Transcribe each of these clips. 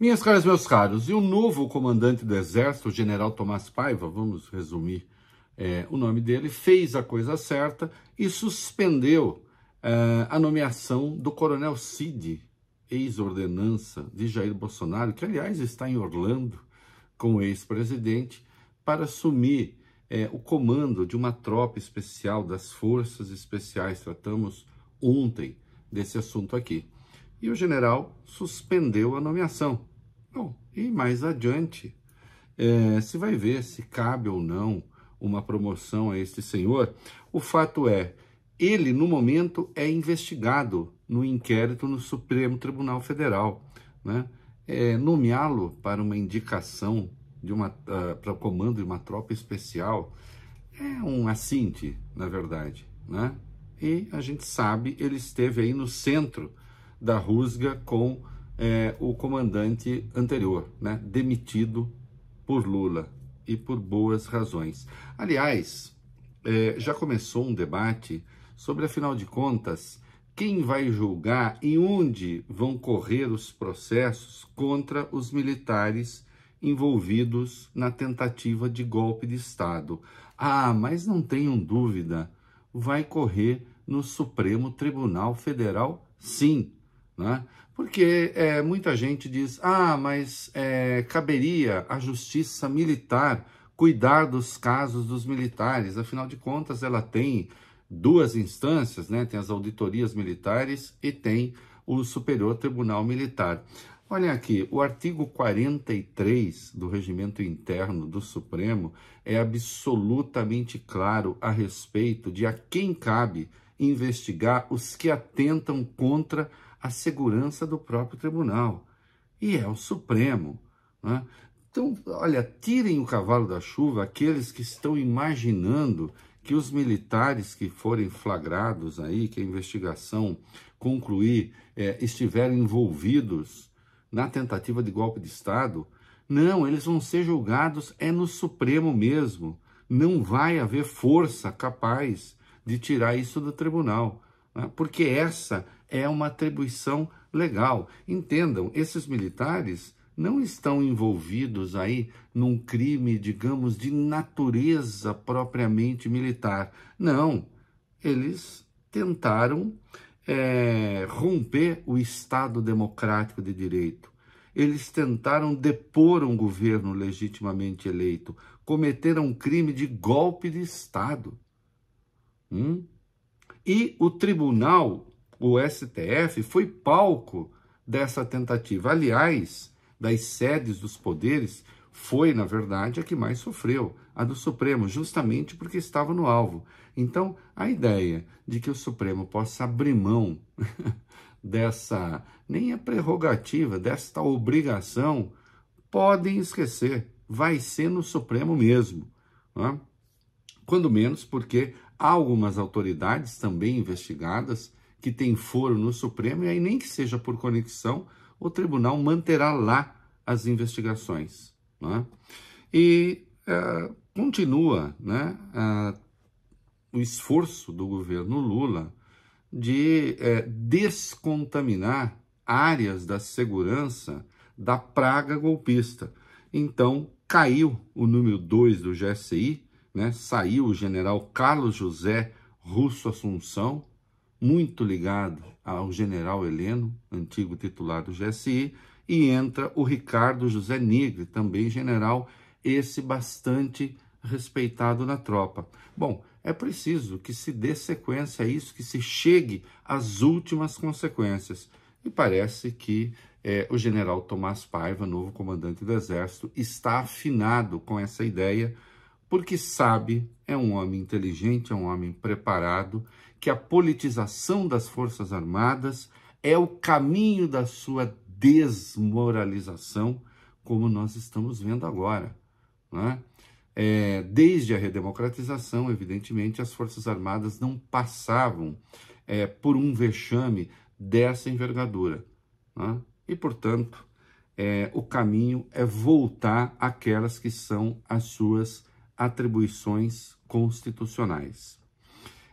Minhas caras, meus caros, e o novo comandante do Exército, o general Tomás Paiva, vamos resumir é, o nome dele, fez a coisa certa e suspendeu é, a nomeação do coronel Cid, ex-ordenança de Jair Bolsonaro, que aliás está em Orlando com o ex-presidente, para assumir é, o comando de uma tropa especial das forças especiais. Tratamos ontem desse assunto aqui. E o general suspendeu a nomeação Bom, e mais adiante, é, se vai ver se cabe ou não uma promoção a este senhor. O fato é, ele no momento é investigado no inquérito no Supremo Tribunal Federal, né? É, nomeá-lo para uma indicação de uma uh, para o comando de uma tropa especial é um assinte, na verdade, né? E a gente sabe ele esteve aí no centro da rusga com é, o comandante anterior, né, demitido por Lula e por boas razões. Aliás, é, já começou um debate sobre, afinal de contas, quem vai julgar e onde vão correr os processos contra os militares envolvidos na tentativa de golpe de Estado. Ah, mas não tenham dúvida, vai correr no Supremo Tribunal Federal, sim. Né? Porque é, muita gente diz: ah, mas é, caberia a justiça militar cuidar dos casos dos militares, afinal de contas, ela tem duas instâncias, né? tem as auditorias militares e tem o Superior Tribunal Militar. Olha aqui, o artigo 43 do regimento interno do Supremo é absolutamente claro a respeito de a quem cabe investigar os que atentam contra a a segurança do próprio tribunal. E é o Supremo. Né? Então, olha, tirem o cavalo da chuva aqueles que estão imaginando que os militares que forem flagrados aí, que a investigação concluir, é, estiverem envolvidos na tentativa de golpe de Estado, não, eles vão ser julgados é no Supremo mesmo. Não vai haver força capaz de tirar isso do tribunal. Né? porque essa é uma atribuição legal. Entendam, esses militares não estão envolvidos aí num crime, digamos, de natureza propriamente militar. Não, eles tentaram é, romper o Estado democrático de direito. Eles tentaram depor um governo legitimamente eleito, cometeram um crime de golpe de Estado. Hum? E o tribunal, o STF, foi palco dessa tentativa. Aliás, das sedes dos poderes, foi, na verdade, a que mais sofreu, a do Supremo, justamente porque estava no alvo. Então, a ideia de que o Supremo possa abrir mão dessa, nem a prerrogativa, desta obrigação, podem esquecer, vai ser no Supremo mesmo. Não é? quando menos porque há algumas autoridades também investigadas que têm foro no Supremo, e aí, nem que seja por conexão, o tribunal manterá lá as investigações. Né? E uh, continua né, uh, o esforço do governo Lula de uh, descontaminar áreas da segurança da praga golpista. Então, caiu o número 2 do GSI né, saiu o general Carlos José Russo Assunção, muito ligado ao general Heleno, antigo titular do GSI, e entra o Ricardo José Nigre, também general, esse bastante respeitado na tropa. Bom, é preciso que se dê sequência a isso, que se chegue às últimas consequências. E parece que é, o general Tomás Paiva, novo comandante do Exército, está afinado com essa ideia porque sabe, é um homem inteligente, é um homem preparado, que a politização das Forças Armadas é o caminho da sua desmoralização, como nós estamos vendo agora. Né? É, desde a redemocratização, evidentemente, as Forças Armadas não passavam é, por um vexame dessa envergadura. Né? E, portanto, é, o caminho é voltar àquelas que são as suas atribuições constitucionais.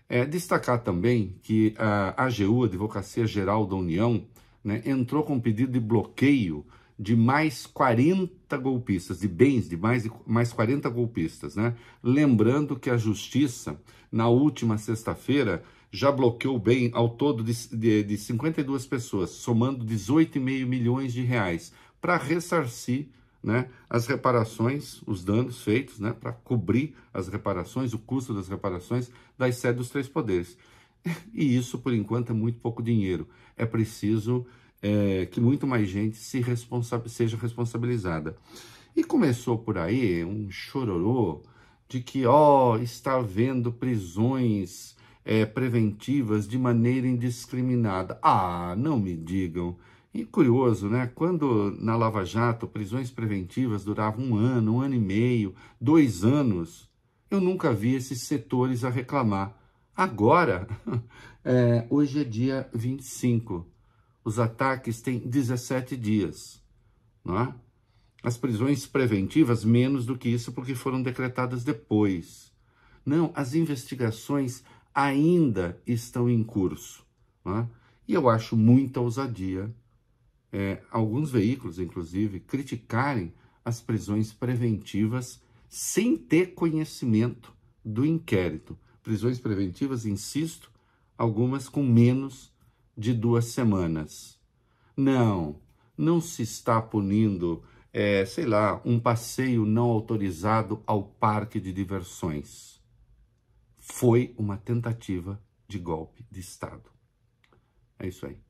É, destacar também que ah, a AGU, Advocacia Geral da União, né, entrou com um pedido de bloqueio de mais 40 golpistas, de bens de mais, de mais 40 golpistas. Né? Lembrando que a Justiça, na última sexta-feira, já bloqueou bem ao todo de, de, de 52 pessoas, somando 18,5 milhões de reais, para ressarcir né, as reparações, os danos feitos né, para cobrir as reparações, o custo das reparações das sedes dos três poderes. E isso, por enquanto, é muito pouco dinheiro. É preciso é, que muito mais gente se responsa seja responsabilizada. E começou por aí um chororô de que, ó, oh, está havendo prisões é, preventivas de maneira indiscriminada. Ah, não me digam e curioso, né? Quando na Lava Jato prisões preventivas duravam um ano, um ano e meio, dois anos, eu nunca vi esses setores a reclamar. Agora, é, hoje é dia 25, os ataques têm 17 dias, não é? As prisões preventivas, menos do que isso, porque foram decretadas depois. Não, as investigações ainda estão em curso. É? E eu acho muita ousadia é, alguns veículos, inclusive, criticarem as prisões preventivas sem ter conhecimento do inquérito. Prisões preventivas, insisto, algumas com menos de duas semanas. Não, não se está punindo, é, sei lá, um passeio não autorizado ao parque de diversões. Foi uma tentativa de golpe de Estado. É isso aí.